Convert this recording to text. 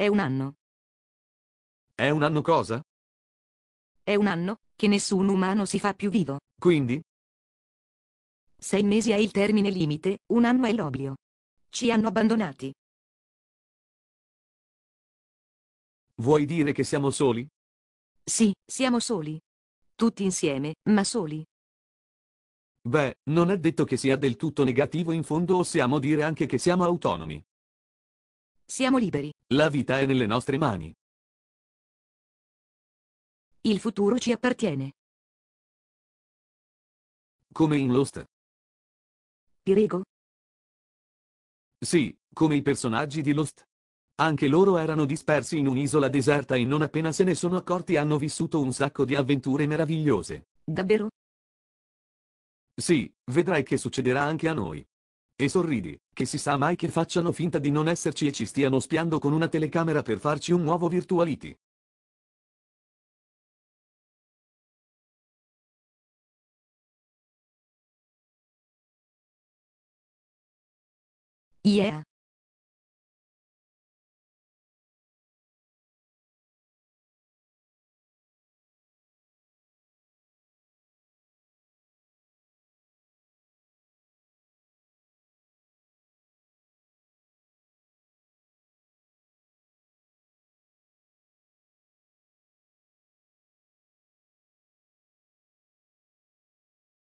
È un anno. È un anno cosa? È un anno che nessun umano si fa più vivo. Quindi? Sei mesi è il termine limite, un anno è l'oblio. Ci hanno abbandonati. Vuoi dire che siamo soli? Sì, siamo soli. Tutti insieme, ma soli. Beh, non è detto che sia del tutto negativo in fondo possiamo dire anche che siamo autonomi. Siamo liberi. La vita è nelle nostre mani. Il futuro ci appartiene. Come in Lost. Pirego? Sì, come i personaggi di Lost. Anche loro erano dispersi in un'isola deserta e non appena se ne sono accorti hanno vissuto un sacco di avventure meravigliose. Davvero? Sì, vedrai che succederà anche a noi. E sorridi, che si sa mai che facciano finta di non esserci e ci stiano spiando con una telecamera per farci un nuovo virtuality. Yeah.